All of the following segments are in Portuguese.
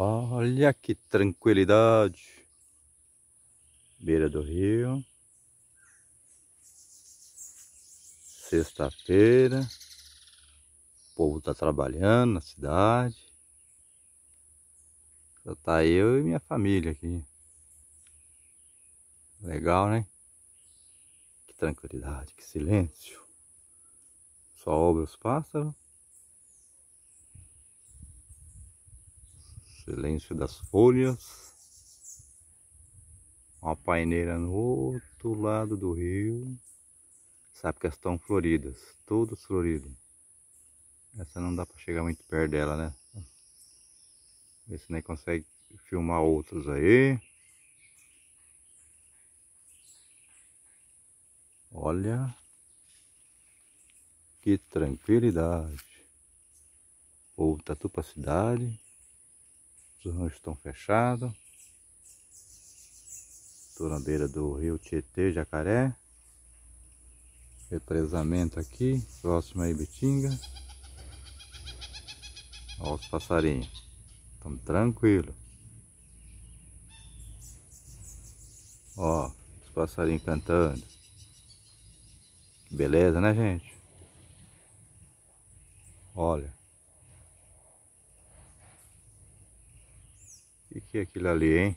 Olha que tranquilidade. Beira do rio. Sexta-feira. O povo tá trabalhando na cidade. Só tá eu e minha família aqui. Legal, né? Que tranquilidade, que silêncio. Só ouve os pássaros silêncio das folhas. Uma paineira no outro lado do rio. sabe que estão floridas, todas floridas. Essa não dá para chegar muito perto dela, né? Ver se nem consegue filmar outros aí. Olha que tranquilidade. Ou Tatupa Cidade os ranchos estão fechados. beira do rio Tietê, Jacaré. Represamento aqui, próximo a Ibitinga. Olha os passarinhos. Estão tranquilo. Ó, os passarinhos cantando. Que beleza, né, gente? Olha. que é aquilo ali, hein?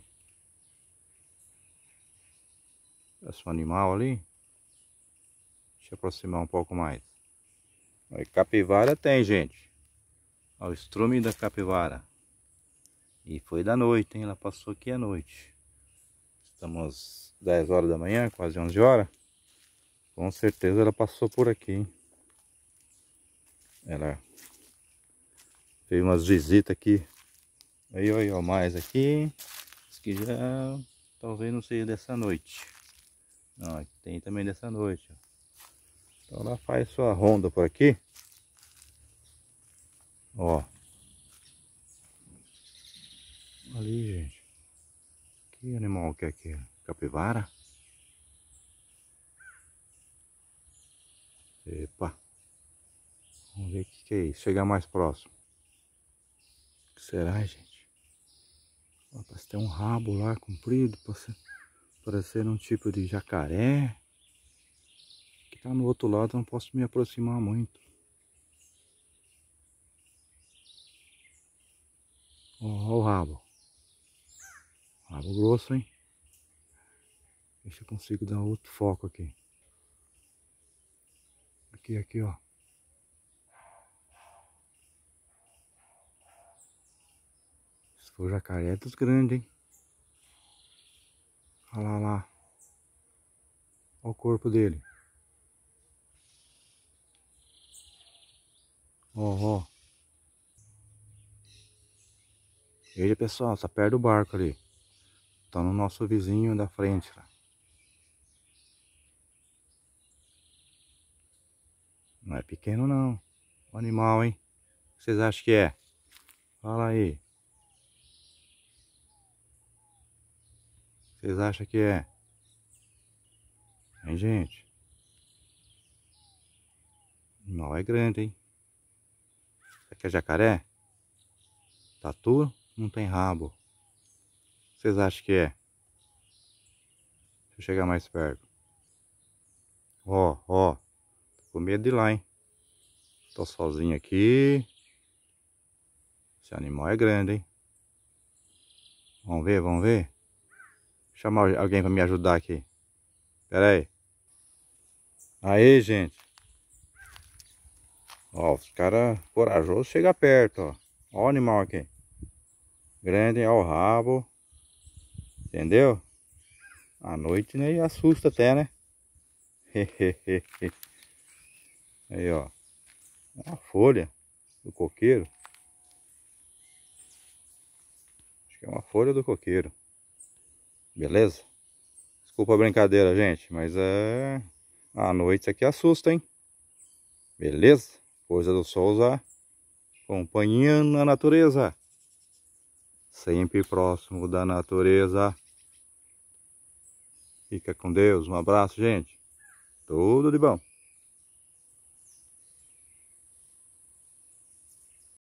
Parece é um animal ali. Deixa eu aproximar um pouco mais. Aí capivara tem, gente. Olha o estrume da capivara. E foi da noite, hein? Ela passou aqui à noite. Estamos 10 horas da manhã, quase 11 horas. Com certeza ela passou por aqui, hein? Ela fez umas visitas aqui Aí, olha, ó, mais aqui. Esse aqui já talvez não seja dessa noite. Não, tem também dessa noite. Ó. Então ela faz sua ronda por aqui. Ó. Ali, gente. Que animal que é aqui? Capivara? Epa. Vamos ver o que, que é isso. Chegar mais próximo. O que será, gente? Parece ter um rabo lá comprido, parecendo um tipo de jacaré. Que está no outro lado, não posso me aproximar muito. Olha o rabo. Rabo grosso, hein? Deixa eu consigo dar outro foco aqui. Aqui, aqui, ó. O jacaré é dos grandes, hein? Olha lá, lá. Olha o corpo dele. Ó, ó. Veja, pessoal, tá perto do barco ali. Tá no nosso vizinho da frente lá. Não é pequeno não. O animal, hein? O que vocês acham que é? Fala aí. Vocês acham que é? Hein, gente? Não é grande, hein? Será que é jacaré? Tatu não tem rabo. Vocês acham que é? Deixa eu chegar mais perto. Ó, ó. Tô com medo de ir lá, hein? Tô sozinho aqui. Esse animal é grande, hein? Vamos ver, vamos ver chamar alguém para me ajudar aqui. Pera aí. Aí, gente. Ó, os caras corajosos chega perto, ó. Ó o animal aqui. Grande, ó o rabo. Entendeu? A noite, né? assusta até, né? Aí, ó. É uma folha do coqueiro. Acho que é uma folha do coqueiro. Beleza? Desculpa a brincadeira, gente, mas é... a noite aqui assusta, hein? Beleza? Coisa do Souza, acompanhando a natureza. Sempre próximo da natureza. Fica com Deus, um abraço, gente. Tudo de bom.